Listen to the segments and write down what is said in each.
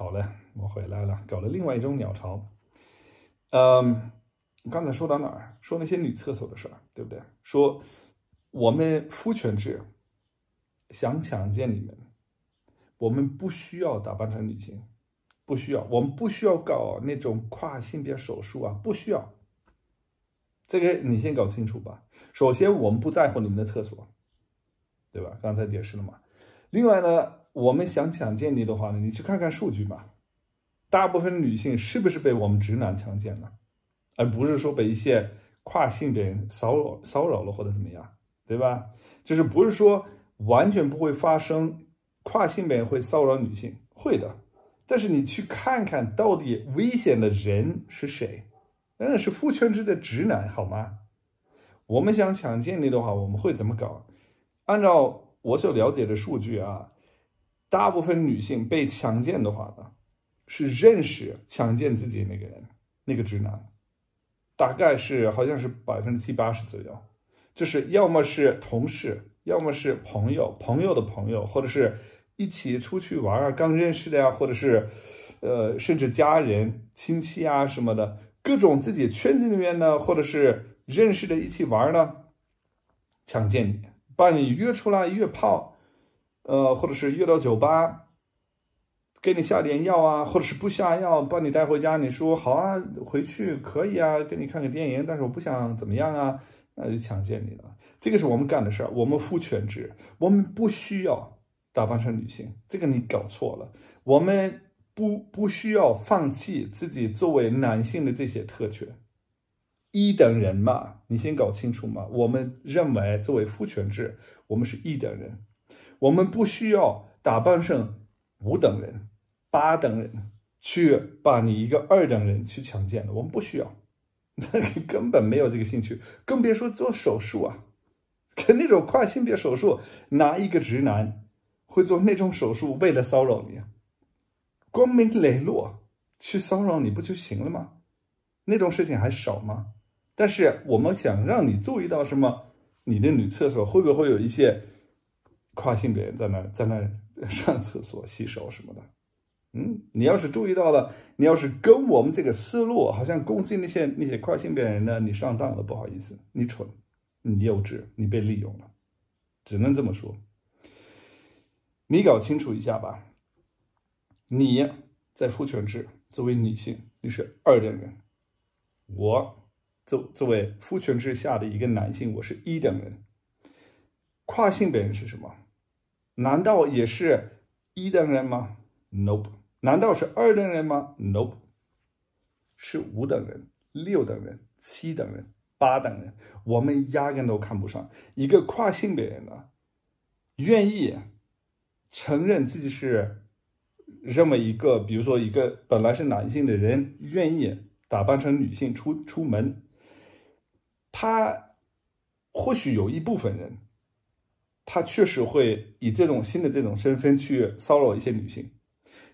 好嘞，我回来了，搞了另外一种鸟巢。嗯，刚才说到哪儿？说那些女厕所的事儿，对不对？说我们夫权制想强奸你们，我们不需要打扮成女性，不需要，我们不需要搞那种跨性别手术啊，不需要。这个你先搞清楚吧。首先，我们不在乎你们的厕所，对吧？刚才解释了嘛。另外呢？我们想强奸你的话呢？你去看看数据吧，大部分女性是不是被我们直男强奸了，而不是说被一些跨性别骚扰骚扰了或者怎么样，对吧？就是不是说完全不会发生跨性别会骚扰女性，会的。但是你去看看到底危险的人是谁，那是父权制的直男，好吗？我们想强奸你的话，我们会怎么搞？按照我所了解的数据啊。大部分女性被强奸的话呢，是认识强奸自己那个人那个直男，大概是好像是百分之七八十左右，就是要么是同事，要么是朋友，朋友的朋友，或者是一起出去玩啊刚认识的呀，或者是呃甚至家人亲戚啊什么的，各种自己圈子里面呢，或者是认识的一起玩呢，强奸你，把你约出来约炮。呃，或者是约到酒吧，给你下点药啊，或者是不下药，把你带回家。你说好啊，回去可以啊，给你看个电影。但是我不想怎么样啊，那就强奸你了。这个是我们干的事儿，我们父权制，我们不需要打扮成女性。这个你搞错了，我们不不需要放弃自己作为男性的这些特权，一等人嘛，你先搞清楚嘛。我们认为，作为父权制，我们是一等人。我们不需要打扮成五等人、八等人去把你一个二等人去强奸的，我们不需要，那你根本没有这个兴趣，更别说做手术啊。可那种跨性别手术，拿一个直男会做那种手术，为了骚扰你，光明磊落去骚扰你不就行了吗？那种事情还少吗？但是我们想让你注意到什么？你的女厕所会不会有一些？跨性别在那在那上厕所洗手什么的，嗯，你要是注意到了，你要是跟我们这个思路，好像攻击那些那些跨性别人呢，你上当了，不好意思，你蠢，你幼稚，你被利用了，只能这么说。你搞清楚一下吧，你在父权制作为女性，你是二等人；我作作为父权制下的一个男性，我是一等人。跨性别人是什么？难道也是一等人吗？Nope。难道是二等人吗？Nope。是五等人、六等人、七等人、八等人，我们压根都看不上一个跨性别人呢，愿意承认自己是这么一个，比如说一个本来是男性的人，愿意打扮成女性出出门，他或许有一部分人。他确实会以这种新的这种身份去骚扰一些女性，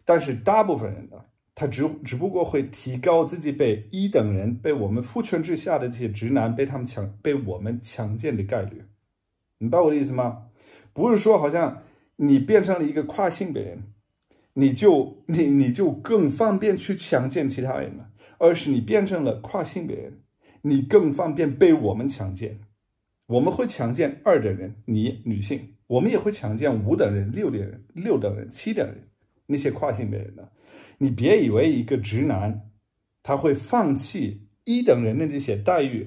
但是大部分人呢，他只只不过会提高自己被一等人被我们父权之下的这些直男被他们强被我们强奸的概率，明白我的意思吗？不是说好像你变成了一个跨性别人，你就你你就更方便去强奸其他人了，而是你变成了跨性别人，你更方便被我们强奸。我们会强奸二等人，你女性；我们也会强奸五等人、六等人、六等人、七等人，那些跨性别人呢？你别以为一个直男，他会放弃一等人的那些待遇，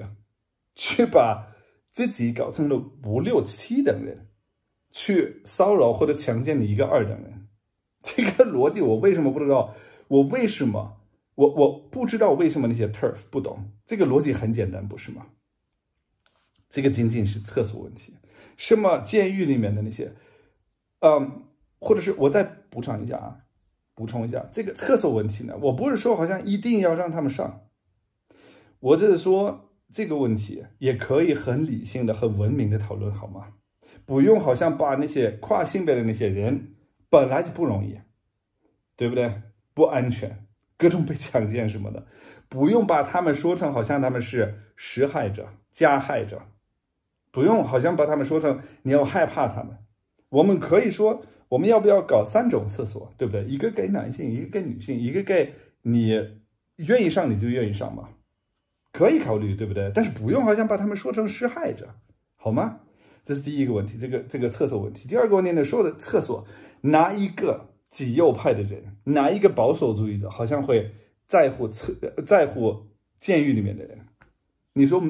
去把自己搞成了五六七等人，去骚扰或者强奸你一个二等人。这个逻辑我为什么不知道？我为什么我我不知道为什么那些 Turf 不懂这个逻辑？很简单，不是吗？这个仅仅是厕所问题，什么监狱里面的那些，嗯，或者是我再补充一下啊，补充一下这个厕所问题呢？我不是说好像一定要让他们上，我就是说这个问题也可以很理性的、很文明的讨论，好吗？不用好像把那些跨性别的那些人本来就不容易，对不对？不安全，各种被强奸什么的，不用把他们说成好像他们是施害者、加害者。不用，好像把他们说成你要害怕他们。我们可以说，我们要不要搞三种厕所，对不对？一个给男性，一个给女性，一个给你愿意上你就愿意上嘛，可以考虑，对不对？但是不用好像把他们说成施害者，好吗？这是第一个问题，这个这个厕所问题。第二个问题呢，所有的厕所拿一个极右派的人，拿一个保守主义者，好像会在乎厕在乎监狱里面的人。你说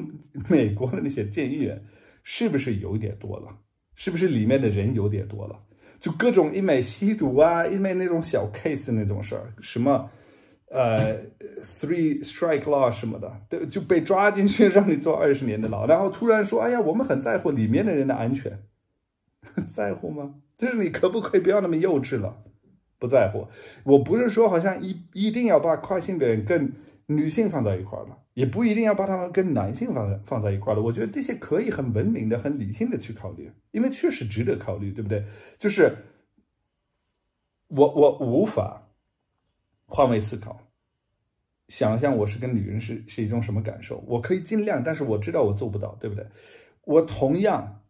美国的那些监狱人？是不是有点多了？是不是里面的人有点多了？就各种一美吸毒啊，一美那种小 case 那种事儿，什么呃 three strike law 什么的，都就被抓进去让你坐二十年的牢。然后突然说，哎呀，我们很在乎里面的人的安全，在乎吗？就是你可不可以不要那么幼稚了？不在乎，我不是说好像一一定要把跨性别人更。女性放在一块了，也不一定要把他们跟男性放在放在一块了。我觉得这些可以很文明的、很理性的去考虑，因为确实值得考虑，对不对？就是我我无法换位思考，想象我是跟女人是是一种什么感受。我可以尽量，但是我知道我做不到，对不对？我同样，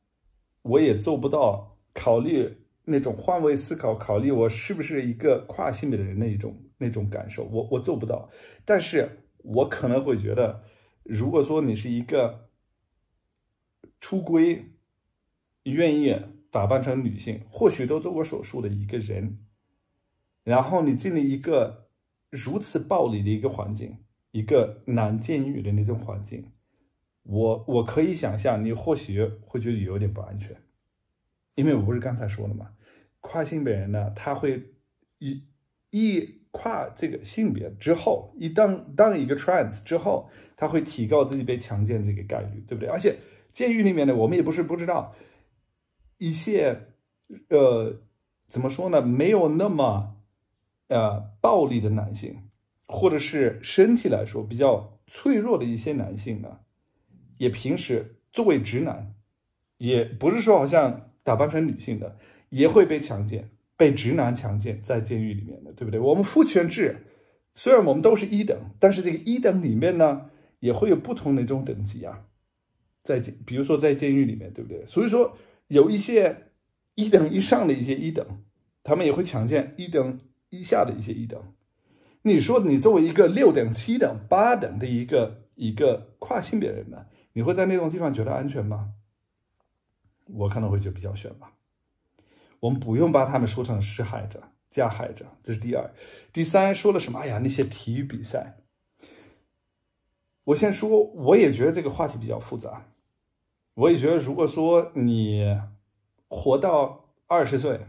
我也做不到考虑那种换位思考，考虑我是不是一个跨性别的人的一种。那种感受，我我做不到，但是我可能会觉得，如果说你是一个出轨，愿意打扮成女性，或许都做过手术的一个人，然后你进了一个如此暴力的一个环境，一个男监狱的那种环境，我我可以想象，你或许会觉得有点不安全，因为我不是刚才说了吗？跨性别人呢，他会一一。跨这个性别之后，一当当一个 trans 之后，他会提高自己被强奸这个概率，对不对？而且监狱里面呢，我们也不是不知道，一些呃怎么说呢，没有那么呃暴力的男性，或者是身体来说比较脆弱的一些男性呢，也平时作为直男，也不是说好像打扮成女性的也会被强奸。被直男强奸在监狱里面的，对不对？我们父权制虽然我们都是一等，但是这个一等里面呢，也会有不同的一种等级啊，在比如说在监狱里面，对不对？所以说有一些一等以上的一些一等，他们也会强奸一等以下的一些一等。你说你作为一个六等七等八等的一个一个跨性别人呢，你会在那种地方觉得安全吗？我可能会觉得比较悬吧。我们不用把他们说成施害者、加害者，这是第二、第三说了什么？哎呀，那些体育比赛，我先说，我也觉得这个话题比较复杂。我也觉得，如果说你活到二十岁，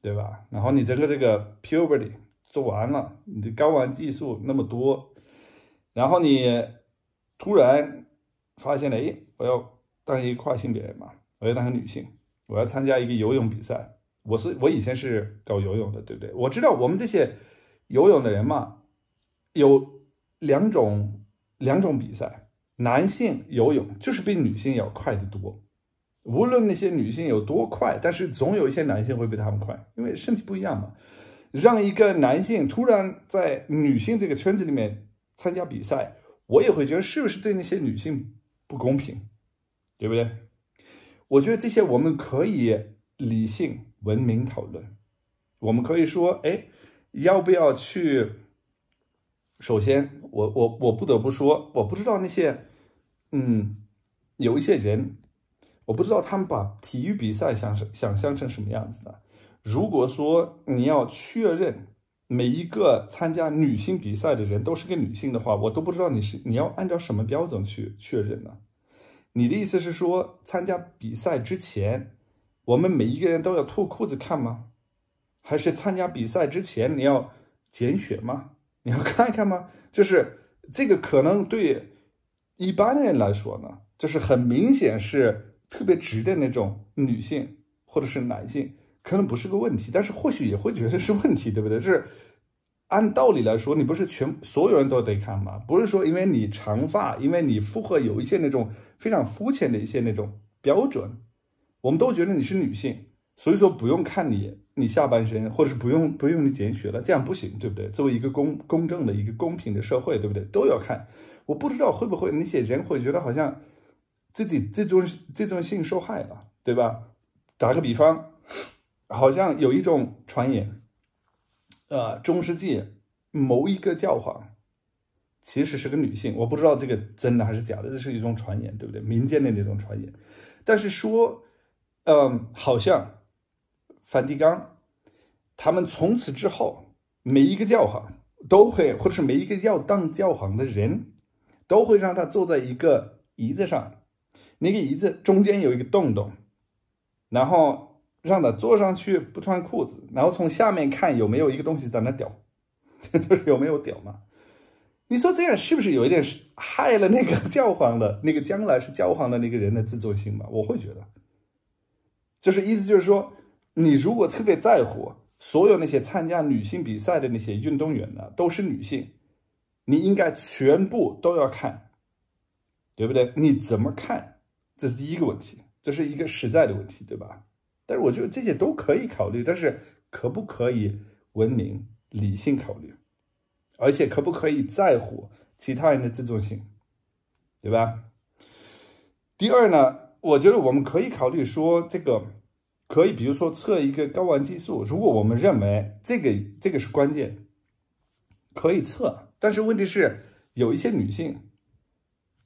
对吧？然后你这个这个 puberty 做完了，你的睾丸激术那么多，然后你突然发现了，哎，我要当一个跨性别嘛，我要当个女性，我要参加一个游泳比赛。我是我以前是搞游泳的，对不对？我知道我们这些游泳的人嘛，有两种两种比赛，男性游泳就是比女性要快得多。无论那些女性有多快，但是总有一些男性会比他们快，因为身体不一样嘛。让一个男性突然在女性这个圈子里面参加比赛，我也会觉得是不是对那些女性不公平，对不对？我觉得这些我们可以。理性文明讨论，我们可以说，哎，要不要去？首先，我我我不得不说，我不知道那些，嗯，有一些人，我不知道他们把体育比赛想想象成什么样子的。如果说你要确认每一个参加女性比赛的人都是个女性的话，我都不知道你是你要按照什么标准去确认呢？你的意思是说，参加比赛之前？我们每一个人都要脱裤子看吗？还是参加比赛之前你要检选吗？你要看一看吗？就是这个可能对一般人来说呢，就是很明显是特别直的那种女性或者是男性，可能不是个问题。但是或许也会觉得是问题，对不对？就是按道理来说，你不是全所有人都得看吗？不是说因为你长发，因为你符合有一些那种非常肤浅的一些那种标准。我们都觉得你是女性，所以说不用看你你下半身，或者是不用不用你减血了，这样不行，对不对？作为一个公公正的一个公平的社会，对不对？都要看。我不知道会不会那些人会觉得好像自己这种这种性受害了，对吧？打个比方，好像有一种传言，呃，中世纪某一个教皇其实是个女性，我不知道这个真的还是假的，这是一种传言，对不对？民间的那种传言，但是说。嗯，好像梵蒂冈，他们从此之后，每一个教皇都会，或者是每一个要当教皇的人，都会让他坐在一个椅子上，那个椅子中间有一个洞洞，然后让他坐上去，不穿裤子，然后从下面看有没有一个东西在那屌，就是有没有屌嘛？你说这样是不是有一点害了那个教皇的那个将来是教皇的那个人的自尊心嘛？我会觉得。就是意思就是说，你如果特别在乎所有那些参加女性比赛的那些运动员呢，都是女性，你应该全部都要看，对不对？你怎么看？这是第一个问题，这是一个实在的问题，对吧？但是我觉得这些都可以考虑，但是可不可以文明、理性考虑？而且可不可以在乎其他人的自尊心，对吧？第二呢？我觉得我们可以考虑说，这个可以，比如说测一个睾丸激素。如果我们认为这个这个是关键，可以测。但是问题是，有一些女性，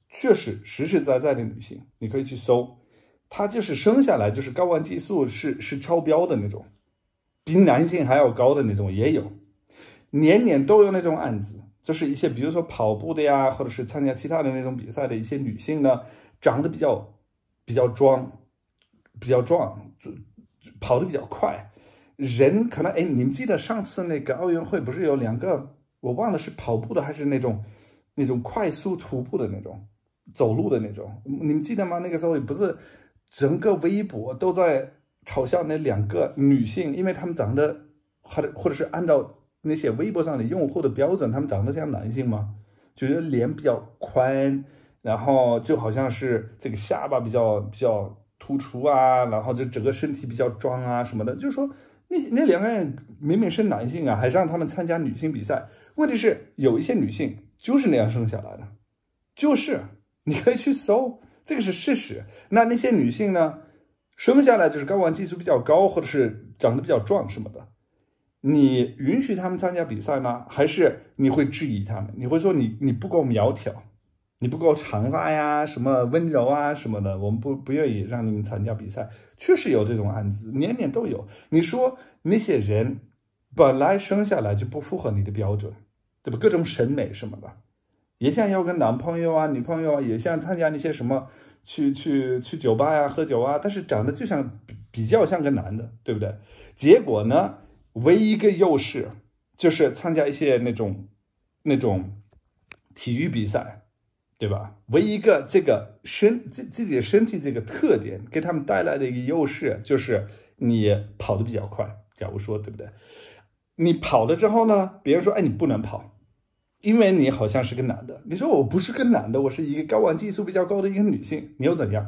确实实实在在的女性，你可以去搜，她就是生下来就是睾丸激素是是超标的那种，比男性还要高的那种也有，年年都有那种案子，就是一些比如说跑步的呀，或者是参加其他的那种比赛的一些女性呢，长得比较。比较壮，比较壮，跑的比较快，人可能哎，你们记得上次那个奥运会不是有两个，我忘了是跑步的还是那种那种快速徒步的那种走路的那种，你们记得吗？那个时候不是整个微博都在嘲笑那两个女性，因为她们长得或者或者是按照那些微博上的用户的标准，他们长得像男性吗？觉得脸比较宽。然后就好像是这个下巴比较比较突出啊，然后就整个身体比较壮啊什么的，就说那那两个人明明是男性啊，还让他们参加女性比赛。问题是有一些女性就是那样生下来的，就是你可以去搜，这个是事实。那那些女性呢，生下来就是睾丸激素比较高，或者是长得比较壮什么的，你允许他们参加比赛吗？还是你会质疑他们？你会说你你不够苗条？你不够长发呀，什么温柔啊什么的，我们不不愿意让你们参加比赛。确实有这种案子，年年都有。你说那些人本来生下来就不符合你的标准，对吧？各种审美什么的，也想要个男朋友啊、女朋友啊，也想参加那些什么去去去酒吧呀、喝酒啊，但是长得就像比较像个男的，对不对？结果呢，唯一一个优势就是参加一些那种那种体育比赛。对吧？唯一一个这个身自自己的身体这个特点给他们带来的一个优势，就是你跑得比较快，假如说对不对？你跑了之后呢？别人说，哎，你不能跑，因为你好像是个男的。你说我不是个男的，我是一个睾丸激素比较高的一个女性，你又怎样？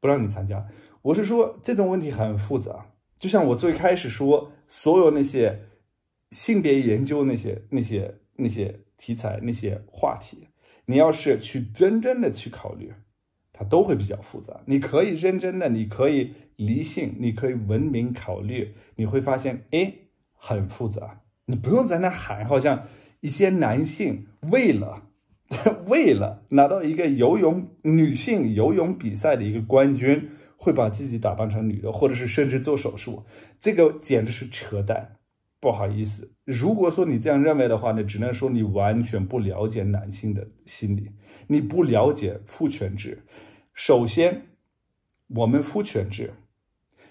不让你参加？我是说，这种问题很复杂。就像我最开始说，所有那些性别研究那些那些那些题材那些话题。你要是去真正的去考虑，它都会比较复杂。你可以认真的，你可以理性，你可以文明考虑，你会发现，哎，很复杂。你不用在那喊，好像一些男性为了 为了拿到一个游泳女性游泳比赛的一个冠军，会把自己打扮成女的，或者是甚至做手术，这个简直是扯淡。不好意思，如果说你这样认为的话，呢，只能说你完全不了解男性的心理，你不了解父权制。首先，我们父权制，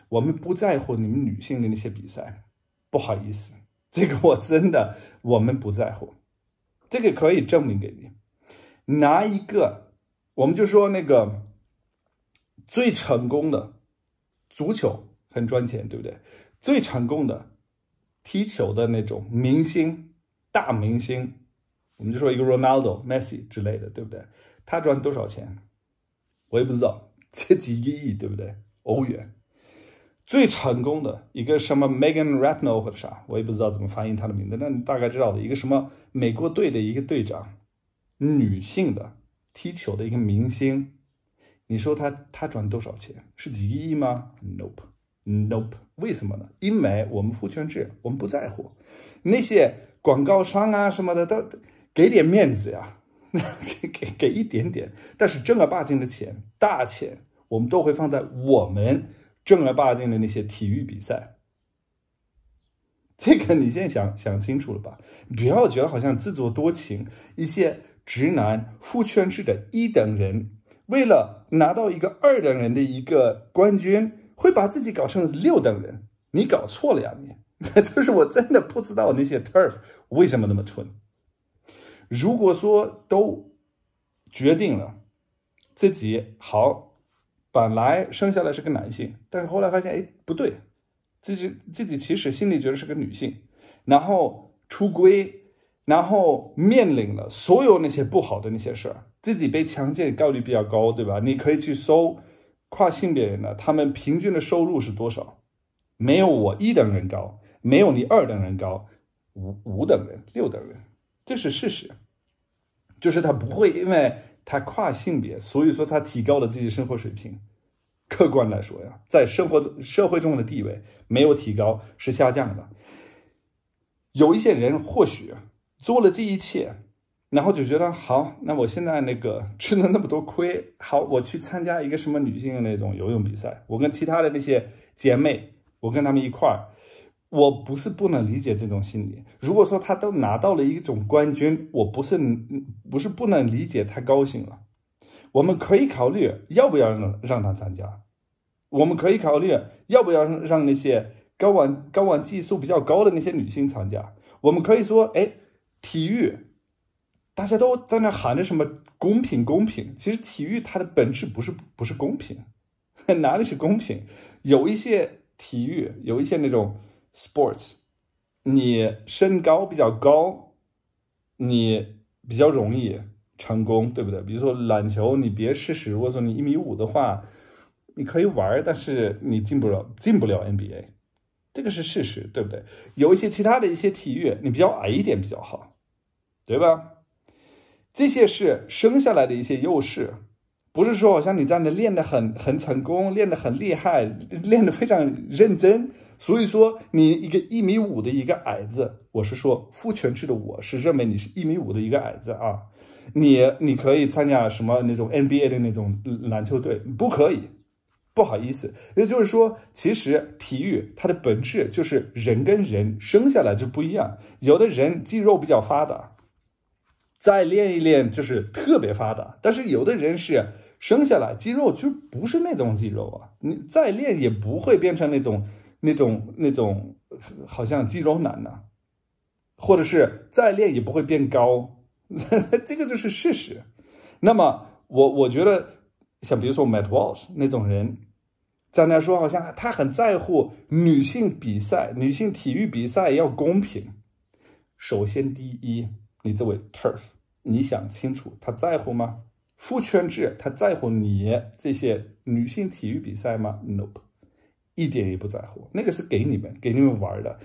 我们不在乎你们女性的那些比赛。不好意思，这个我真的我们不在乎。这个可以证明给你，拿一个，我们就说那个最成功的足球很赚钱，对不对？最成功的。踢球的那种明星，大明星，我们就说一个 Ronaldo、Messi 之类的，对不对？他赚多少钱？我也不知道，几个亿，对不对？欧元。最成功的一个什么 Megan Rapino 或者啥，我也不知道怎么发音他的名字，但你大概知道的，一个什么美国队的一个队长，女性的踢球的一个明星，你说他他赚多少钱？是几个亿吗？Nope。Nope，为什么呢？因为我们父权制，我们不在乎那些广告商啊什么的，都给点面子呀，给给给一点点。但是正儿八经的钱，大钱，我们都会放在我们正儿八经的那些体育比赛。这个你先想想清楚了吧，不要觉得好像自作多情。一些直男父权制的一等人，为了拿到一个二等人的一个冠军。会把自己搞成六等人，你搞错了呀！你 就是我真的不知道那些 Turf 为什么那么蠢。如果说都决定了自己好，本来生下来是个男性，但是后来发现哎不对，自己自己其实心里觉得是个女性，然后出轨，然后面临了所有那些不好的那些事儿，自己被强奸概率比较高，对吧？你可以去搜。跨性别人呢，他们平均的收入是多少？没有我一等人高，没有你二等人高，五五等人、六等人，这是事实。就是他不会因为他跨性别，所以说他提高了自己生活水平。客观来说呀，在生活社会中的地位没有提高，是下降的。有一些人或许做了这一切。然后就觉得好，那我现在那个吃了那么多亏，好，我去参加一个什么女性那种游泳比赛，我跟其他的那些姐妹，我跟她们一块儿，我不是不能理解这种心理。如果说她都拿到了一种冠军，我不是不是不能理解，太高兴了。我们可以考虑要不要让让她参加，我们可以考虑要不要让那些睾丸睾丸技术比较高的那些女性参加。我们可以说，哎，体育。大家都在那喊着什么公平公平，其实体育它的本质不是不是公平，哪里是公平？有一些体育，有一些那种 sports，你身高比较高，你比较容易成功，对不对？比如说篮球，你别试试，如果说你一米五的话，你可以玩，但是你进不了进不了 NBA，这个是事实，对不对？有一些其他的一些体育，你比较矮一点比较好，对吧？这些是生下来的一些优势，不是说好像你这样的练得很很成功，练得很厉害，练得非常认真。所以说，你一个一米五的一个矮子，我是说，父权制的，我是认为你是一米五的一个矮子啊。你你可以参加什么那种 NBA 的那种篮球队？不可以，不好意思。也就是说，其实体育它的本质就是人跟人生下来就不一样，有的人肌肉比较发达。再练一练，就是特别发达。但是有的人是生下来肌肉就不是那种肌肉啊，你再练也不会变成那种、那种、那种，好像肌肉男呐。或者是再练也不会变高，这个就是事实。那么我我觉得，像比如说 Matt Walsh 那种人，在那说好像他很在乎女性比赛、女性体育比赛要公平。首先第一。你这位 turf，你想清楚，他在乎吗？父权制他在乎你这些女性体育比赛吗？Nope，一点也不在乎。那个是给你们，给你们玩的，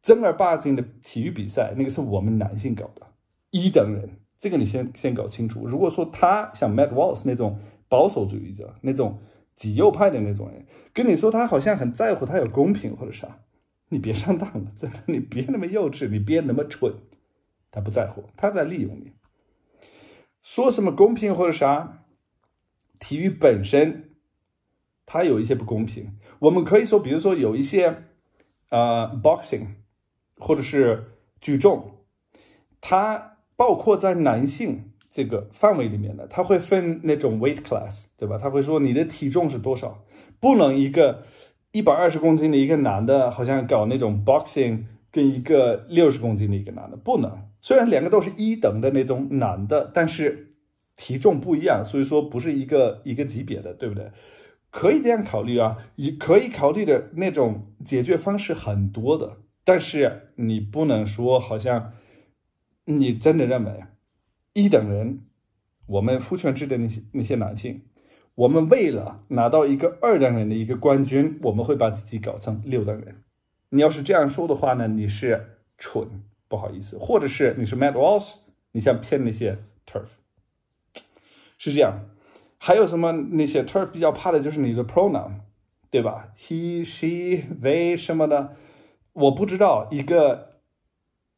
正儿八经的体育比赛，那个是我们男性搞的，一等人。这个你先先搞清楚。如果说他像 m a t w a l l a 那种保守主义者，那种极右派的那种人，跟你说他好像很在乎，他有公平或者啥，你别上当了，真的，你别那么幼稚，你别那么蠢。他不在乎，他在利用你。说什么公平或者啥？体育本身，它有一些不公平。我们可以说，比如说有一些，呃，boxing，或者是举重，它包括在男性这个范围里面的，它会分那种 weight class，对吧？他会说你的体重是多少？不能一个一百二十公斤的一个男的，好像搞那种 boxing。跟一个六十公斤的一个男的不能，虽然两个都是一等的那种男的，但是体重不一样，所以说不是一个一个级别的，对不对？可以这样考虑啊，你可以考虑的那种解决方式很多的，但是你不能说好像你真的认为一等人，我们父权制的那些那些男性，我们为了拿到一个二等人的一个冠军，我们会把自己搞成六等人。你要是这样说的话呢？你是蠢，不好意思，或者是你是 Mad w o l s 你想骗那些 Turf，是这样。还有什么那些 Turf 比较怕的就是你的 pronoun，对吧？He、She、They 什么的，我不知道一个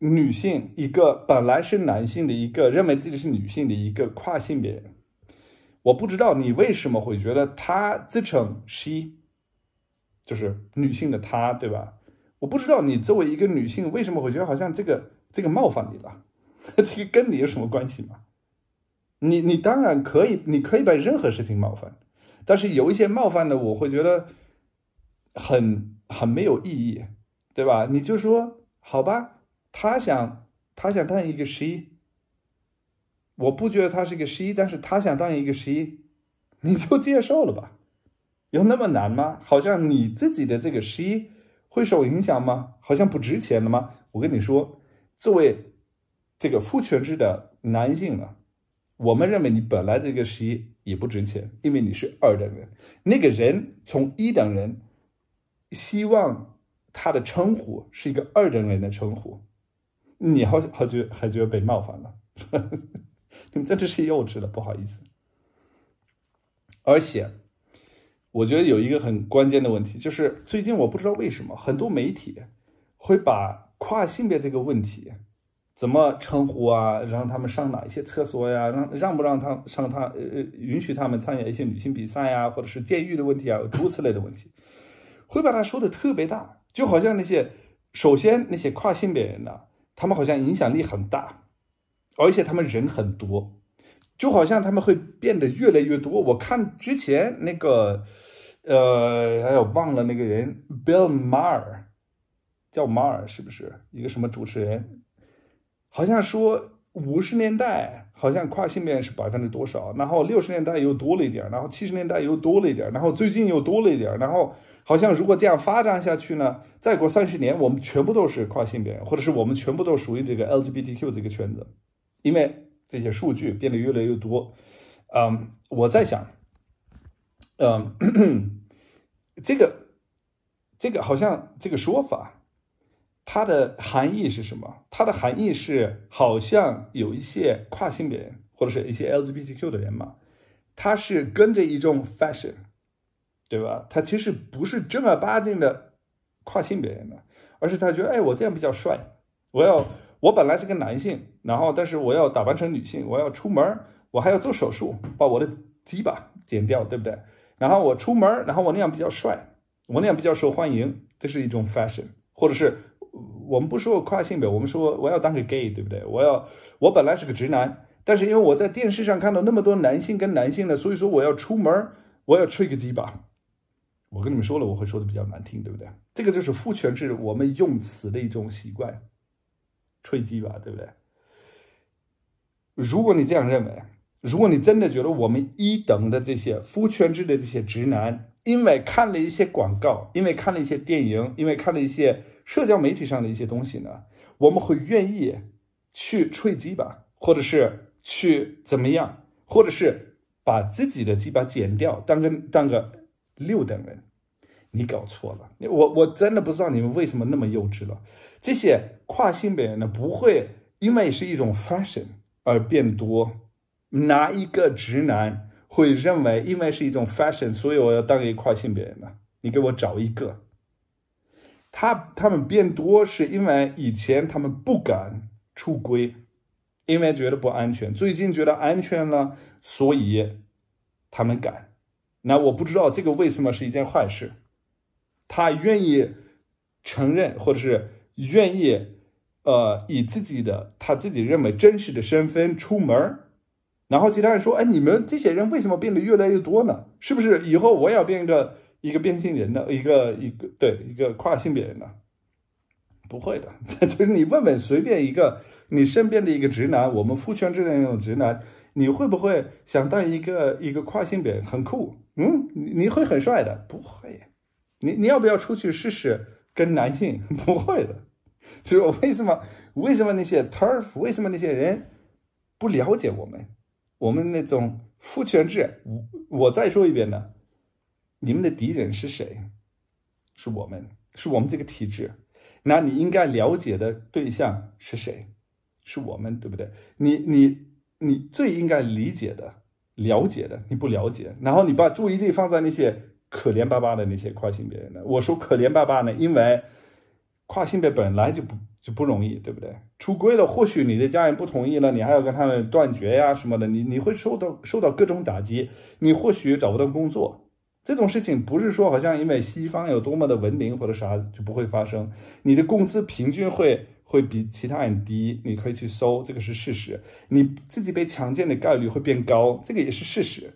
女性，一个本来是男性的一个认为自己是女性的一个跨性别，我不知道你为什么会觉得她自称 She，就是女性的她，对吧？我不知道你作为一个女性，为什么我觉得好像这个这个冒犯你了？这个跟你有什么关系吗？你你当然可以，你可以把任何事情冒犯，但是有一些冒犯的，我会觉得很很没有意义，对吧？你就说好吧，他想他想当一个十一，我不觉得他是一个十一，但是他想当一个十一，你就接受了吧？有那么难吗？好像你自己的这个十一。会受影响吗？好像不值钱了吗？我跟你说，作为这个父权制的男性啊，我们认为你本来这个职也不值钱，因为你是二等人。那个人从一等人，希望他的称呼是一个二等人的称呼，你好好觉还觉得被冒犯了？你们这这是幼稚了，不好意思。而且。我觉得有一个很关键的问题，就是最近我不知道为什么很多媒体会把跨性别这个问题怎么称呼啊，让他们上哪一些厕所呀，让让不让他上他呃允许他们参加一些女性比赛呀，或者是监狱的问题啊，诸此类的问题，会把他说的特别大，就好像那些首先那些跨性别人呢，他们好像影响力很大，而且他们人很多，就好像他们会变得越来越多。我看之前那个。呃，还有忘了那个人，Bill Maher，叫 Maher 是不是一个什么主持人？好像说五十年代好像跨性别是百分之多少，然后六十年代又多了一点儿，然后七十年代又多了一点儿，然后最近又多了一点儿，然后好像如果这样发展下去呢，再过三十年我们全部都是跨性别，或者是我们全部都属于这个 LGBTQ 这个圈子，因为这些数据变得越来越多。嗯，我在想。嗯，这个这个好像这个说法，它的含义是什么？它的含义是好像有一些跨性别人或者是一些 LGBTQ 的人嘛，他是跟着一种 fashion，对吧？他其实不是正儿八经的跨性别人嘛，而是他觉得哎，我这样比较帅，我要我本来是个男性，然后但是我要打扮成女性，我要出门，我还要做手术把我的鸡巴剪掉，对不对？然后我出门然后我那样比较帅，我那样比较受欢迎，这是一种 fashion，或者是我们不说跨性别，我们说我要当个 gay，对不对？我要我本来是个直男，但是因为我在电视上看到那么多男性跟男性的，所以说我要出门我要吹个鸡巴。我跟你们说了，我会说的比较难听，对不对？这个就是父权制我们用词的一种习惯，吹鸡巴，对不对？如果你这样认为。如果你真的觉得我们一等的这些父权制的这些直男，因为看了一些广告，因为看了一些电影，因为看了一些社交媒体上的一些东西呢，我们会愿意去吹鸡巴，或者是去怎么样，或者是把自己的鸡巴剪掉，当个当个六等人，你搞错了。我我真的不知道你们为什么那么幼稚了。这些跨性别人呢，不会因为是一种 fashion 而变多。哪一个直男会认为，因为是一种 fashion，所以我要当一块性别的？你给我找一个。他他们变多是因为以前他们不敢出轨，因为觉得不安全，最近觉得安全了，所以他们敢。那我不知道这个为什么是一件坏事。他愿意承认，或者是愿意呃以自己的他自己认为真实的身份出门儿。然后其他人说：“哎，你们这些人为什么变得越来越多呢？是不是以后我也要变一个一个变性人呢？一个一个对，一个跨性别人呢？不会的，就是你问问随便一个你身边的一个直男，我们父权制的那种直男，你会不会想当一个一个跨性别很酷？嗯，你会很帅的？不会。你你要不要出去试试跟男性？不会的，就是为什么为什么那些 t u r f 为什么那些人不了解我们？”我们那种父权制，我我再说一遍呢，你们的敌人是谁？是我们，是我们这个体制。那你应该了解的对象是谁？是我们，对不对？你你你最应该理解的、了解的，你不了解，然后你把注意力放在那些可怜巴巴的那些跨性别人呢？我说可怜巴巴呢，因为跨性别本来就不。就不容易，对不对？出轨了，或许你的家人不同意了，你还要跟他们断绝呀什么的，你你会受到受到各种打击，你或许找不到工作。这种事情不是说好像因为西方有多么的文明或者啥就不会发生，你的工资平均会会比其他人低，你可以去搜，这个是事实。你自己被强奸的概率会变高，这个也是事实。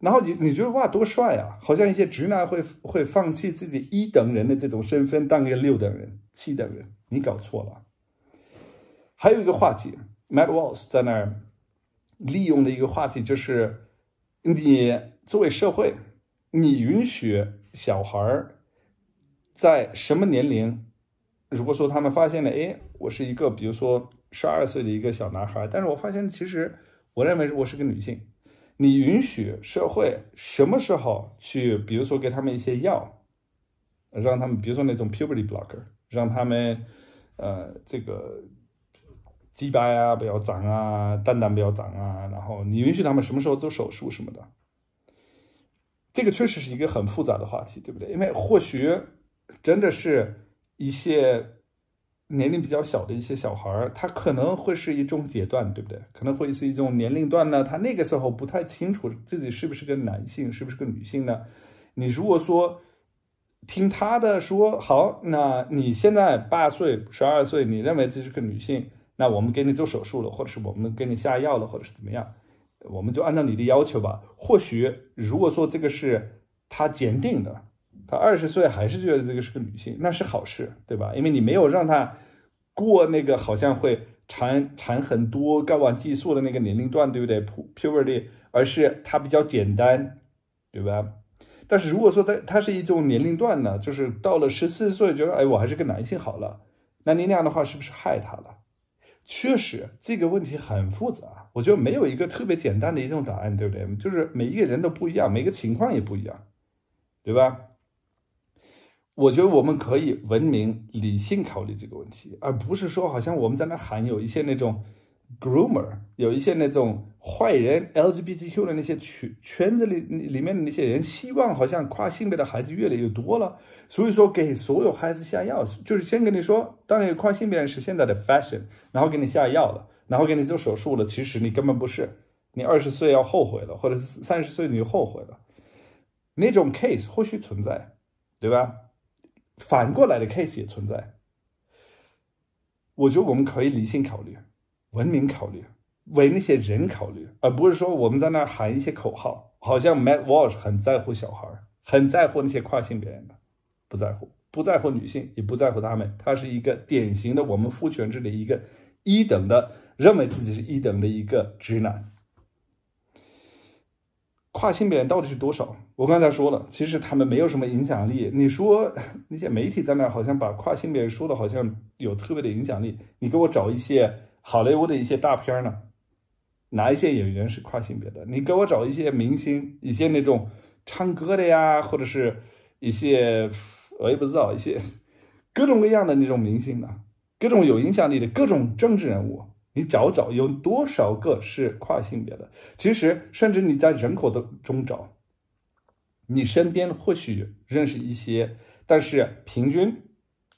然后你你觉得哇多帅啊，好像一些直男会会放弃自己一等人的这种身份，当一个六等人、七等人，你搞错了。还有一个话题，Matt Walls 在那儿利用的一个话题就是，你作为社会，你允许小孩儿在什么年龄，如果说他们发现了，哎，我是一个，比如说十二岁的一个小男孩，但是我发现其实我认为我是个女性。你允许社会什么时候去，比如说给他们一些药，让他们比如说那种 puberty blocker，让他们呃这个鸡巴呀不要长啊，蛋蛋不要长啊，然后你允许他们什么时候做手术什么的，这个确实是一个很复杂的话题，对不对？因为或许真的是一些。年龄比较小的一些小孩儿，他可能会是一种阶段，对不对？可能会是一种年龄段呢。他那个时候不太清楚自己是不是个男性，是不是个女性呢？你如果说听他的说好，那你现在八岁、十二岁，你认为自己是个女性，那我们给你做手术了，或者是我们给你下药了，或者是怎么样？我们就按照你的要求吧。或许如果说这个是他坚定的。他二十岁还是觉得这个是个女性，那是好事，对吧？因为你没有让他过那个好像会缠缠很多睾丸激素的那个年龄段，对不对？Puberty，而是他比较简单，对吧？但是如果说他他是一种年龄段呢，就是到了十四岁觉得哎我还是个男性好了，那你那样的话是不是害他了？确实这个问题很复杂，我觉得没有一个特别简单的一种答案，对不对？就是每一个人都不一样，每个情况也不一样，对吧？我觉得我们可以文明、理性考虑这个问题，而不是说好像我们在那喊有一些那种 groomer，有一些那种坏人，LGBTQ 的那些圈圈子里里面的那些人，希望好像跨性别的孩子越来越多了，所以说给所有孩子下药，就是先跟你说，当个跨性别是现在的 fashion，然后给你下药了，然后给你做手术了，其实你根本不是，你二十岁要后悔了，或者是三十岁你就后悔了，那种 case 或许存在，对吧？反过来的 case 也存在，我觉得我们可以理性考虑、文明考虑，为那些人考虑，而不是说我们在那儿喊一些口号，好像 Matt Walsh 很在乎小孩，很在乎那些跨性别人的，不在乎，不在乎女性，也不在乎他们，他是一个典型的我们父权制的一个一等的，认为自己是一等的一个直男。跨性别人到底是多少？我刚才说了，其实他们没有什么影响力。你说 那些媒体在那好像把跨性别人说的好像有特别的影响力。你给我找一些好莱坞的一些大片呢，哪一些演员是跨性别的？你给我找一些明星，一些那种唱歌的呀，或者是一些我也不知道一些 各种各样的那种明星呢，各种有影响力的各种政治人物。你找找有多少个是跨性别的？其实，甚至你在人口的中找，你身边或许认识一些，但是平均，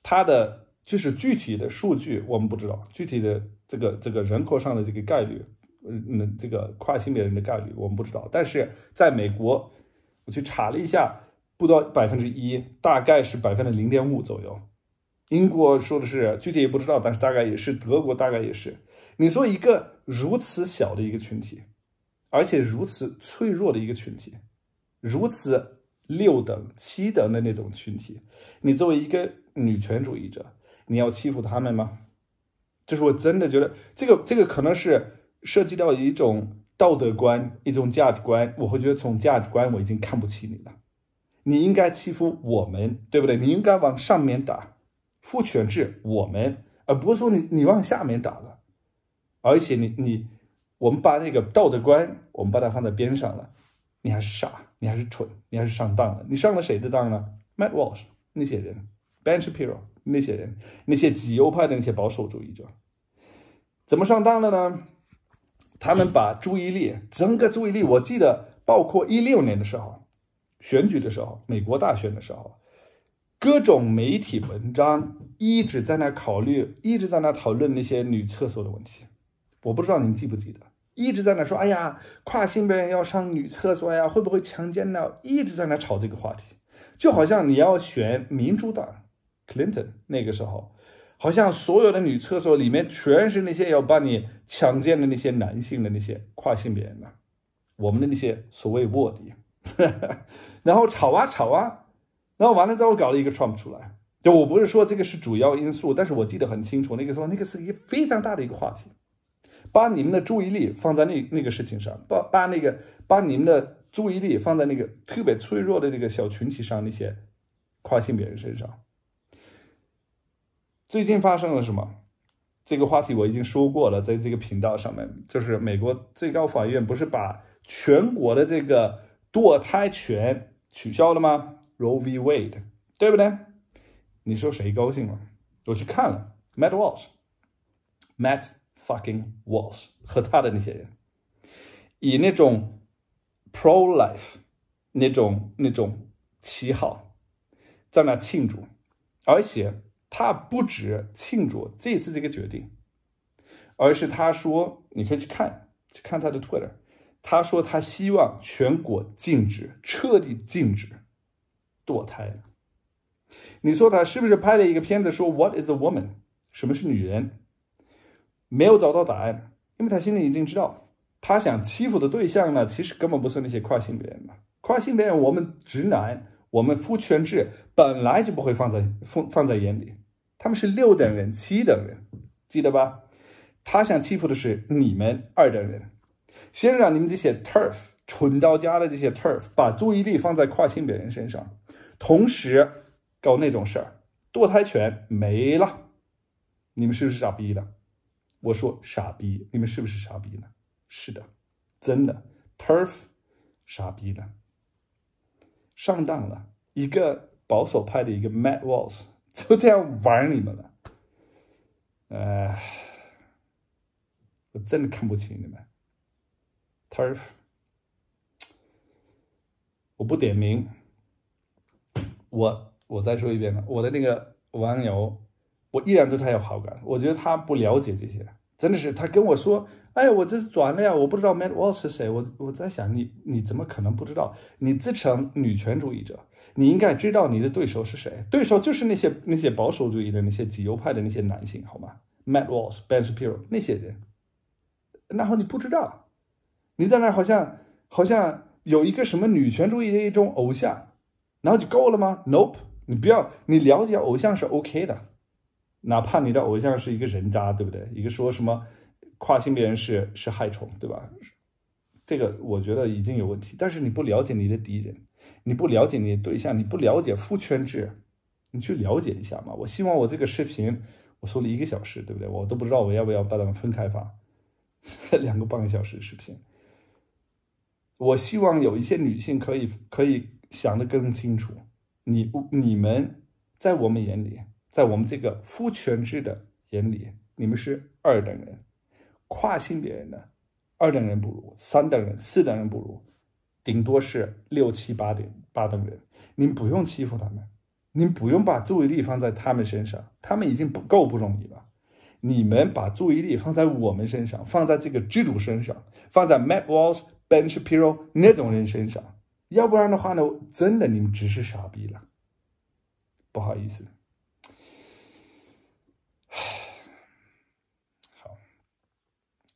它的就是具体的数据我们不知道，具体的这个这个人口上的这个概率，嗯，那这个跨性别人的概率我们不知道。但是在美国，我去查了一下，不到百分之一，大概是百分之零点五左右。英国说的是具体也不知道，但是大概也是德国，大概也是。你说一个如此小的一个群体，而且如此脆弱的一个群体，如此六等七等的那种群体，你作为一个女权主义者，你要欺负他们吗？就是我真的觉得这个这个可能是涉及到一种道德观，一种价值观。我会觉得从价值观我已经看不起你了，你应该欺负我们，对不对？你应该往上面打，父权制我们，而不是说你你往下面打了。而且你你，我们把那个道德观，我们把它放在边上了，你还是傻，你还是蠢，你还是上当了。你上了谁的当了？Matt Walsh 那些人，Ben Shapiro 那些人，那些极右派的那些保守主义者，怎么上当了呢？他们把注意力，整个注意力，我记得，包括一六年的时候，选举的时候，美国大选的时候，各种媒体文章一直在那考虑，一直在那讨论那些女厕所的问题。我不知道您记不记得，一直在那说：“哎呀，跨性别人要上女厕所呀，会不会强奸呢？”一直在那吵这个话题，就好像你要选民主党 Clinton，那个时候，好像所有的女厕所里面全是那些要把你强奸的那些男性的那些跨性别人呐，我们的那些所谓卧底，然后吵啊吵啊，然后完了之后搞了一个 Trump 出来。就我不是说这个是主要因素，但是我记得很清楚，那个时候那个是一个非常大的一个话题。把你们的注意力放在那那个事情上，把把那个把你们的注意力放在那个特别脆弱的那个小群体上，那些跨性别人身上。最近发生了什么？这个话题我已经说过了，在这个频道上面，就是美国最高法院不是把全国的这个堕胎权取消了吗？Roe v Wade，对不对？你说谁高兴了？我去看了，Matt Walsh，Matt。Fucking walls 和他的那些人，以那种 pro life 那种那种旗号，在那庆祝，而且他不止庆祝这次这个决定，而是他说你可以去看去看他的 Twitter，他说他希望全国禁止彻底禁止堕胎。你说他是不是拍了一个片子说 What is a woman？什么是女人？没有找到答案，因为他心里已经知道，他想欺负的对象呢，其实根本不是那些跨性别人。跨性别人，我们直男，我们夫权制本来就不会放在放放在眼里，他们是六等人七等人，记得吧？他想欺负的是你们二等人，先让你们这些 turf 蠢到家的这些 turf 把注意力放在跨性别人身上，同时搞那种事儿，堕胎权没了，你们是不是傻逼的？我说：“傻逼，你们是不是傻逼呢？是的，真的，Turf，傻逼的，上当了。一个保守派的一个 Matt Walls 就这样玩你们了，哎，我真的看不起你们，Turf，我不点名，我我再说一遍了，我的那个网友。”我依然对他有好感。我觉得他不了解这些，真的是他跟我说：“哎，我这是转了呀，我不知道 m a t Wall 是谁。”我我在想，你你怎么可能不知道？你自称女权主义者，你应该知道你的对手是谁。对手就是那些那些保守主义的那些极右派的那些男性，好吗 m a t Wall、Ben Shapiro 那些人。然后你不知道，你在那好像好像有一个什么女权主义的一种偶像，然后就够了吗？Nope，你不要，你了解偶像是 OK 的。哪怕你的偶像是一个人渣，对不对？一个说什么跨性别人是是害虫，对吧？这个我觉得已经有问题。但是你不了解你的敌人，你不了解你的对象，你不了解父权制，你去了解一下嘛。我希望我这个视频，我说了一个小时，对不对？我都不知道我要不要把它们分开发，两个半个小时视频。我希望有一些女性可以可以想得更清楚，你你们在我们眼里。在我们这个父权制的眼里，你们是二等人，跨性别人呢，二等人不如，三等人，四等人不如，顶多是六七八点八等人。您不用欺负他们，您不用把注意力放在他们身上，他们已经不够不容易了。你们把注意力放在我们身上，放在这个制度身上，放在 m a t Walls Bench Piero 那种人身上，要不然的话呢，真的你们只是傻逼了。不好意思。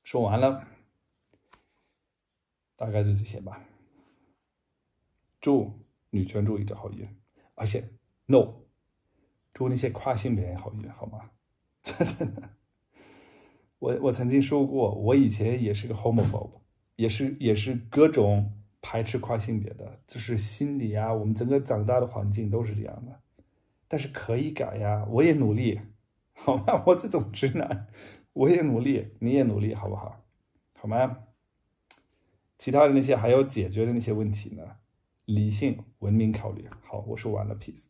说完了，大概就这些吧。祝女权主义者好运，而且 no，祝那些跨性别人好运，好吗？我我曾经说过，我以前也是个 homophobe，也是也是各种排斥跨性别的，就是心理啊，我们整个长大的环境都是这样的。但是可以改呀，我也努力，好吗？我这种直男。我也努力，你也努力，好不好？好吗？其他的那些还要解决的那些问题呢？理性、文明考虑。好，我说完了，peace。